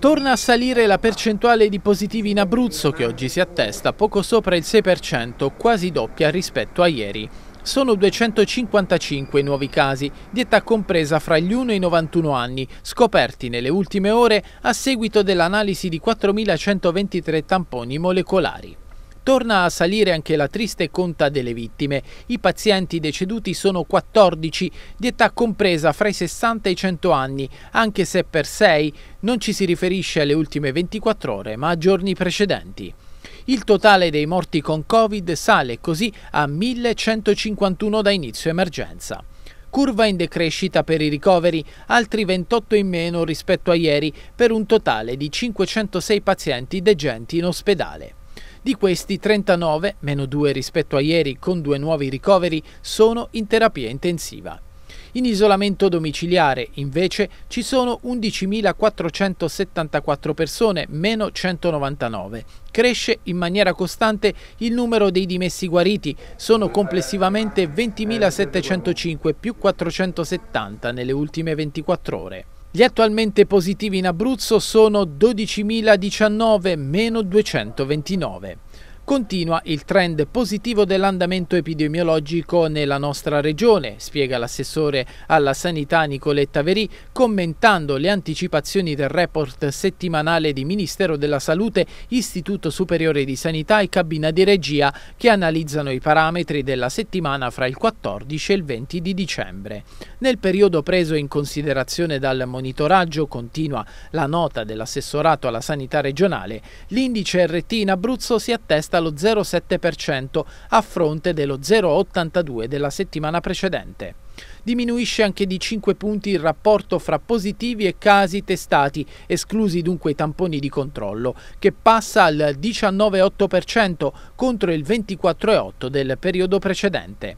Torna a salire la percentuale di positivi in Abruzzo che oggi si attesta poco sopra il 6%, quasi doppia rispetto a ieri. Sono 255 nuovi casi, di età compresa fra gli 1 e i 91 anni, scoperti nelle ultime ore a seguito dell'analisi di 4.123 tamponi molecolari. Torna a salire anche la triste conta delle vittime. I pazienti deceduti sono 14, di età compresa fra i 60 e i 100 anni, anche se per 6 non ci si riferisce alle ultime 24 ore, ma a giorni precedenti. Il totale dei morti con Covid sale così a 1151 da inizio emergenza curva in decrescita per i ricoveri, altri 28 in meno rispetto a ieri, per un totale di 506 pazienti degenti in ospedale. Di questi 39, meno 2 rispetto a ieri con due nuovi ricoveri, sono in terapia intensiva. In isolamento domiciliare, invece, ci sono 11.474 persone, meno 199. Cresce in maniera costante il numero dei dimessi guariti, sono complessivamente 20.705 più 470 nelle ultime 24 ore. Gli attualmente positivi in Abruzzo sono 12.019, meno 229. Continua il trend positivo dell'andamento epidemiologico nella nostra regione, spiega l'assessore alla sanità Nicoletta Verì, commentando le anticipazioni del report settimanale di Ministero della Salute, Istituto Superiore di Sanità e Cabina di Regia che analizzano i parametri della settimana fra il 14 e il 20 di dicembre. Nel periodo preso in considerazione dal monitoraggio, continua la nota dell'assessorato alla sanità regionale, l'indice RT in Abruzzo si attesta lo 0,7% a fronte dello 0,82% della settimana precedente. Diminuisce anche di 5 punti il rapporto fra positivi e casi testati, esclusi dunque i tamponi di controllo, che passa al 19,8% contro il 24,8% del periodo precedente.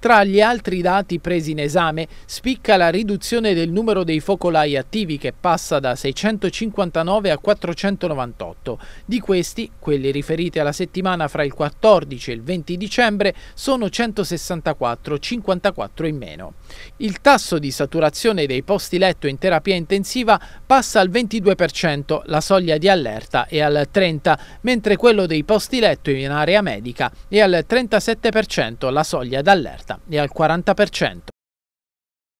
Tra gli altri dati presi in esame spicca la riduzione del numero dei focolai attivi che passa da 659 a 498. Di questi, quelli riferiti alla settimana fra il 14 e il 20 dicembre, sono 164, 54 in meno. Il tasso di saturazione dei posti letto in terapia intensiva passa al 22%, la soglia di allerta è al 30%, mentre quello dei posti letto in area medica è al 37%, la soglia d'allerta e al 40%.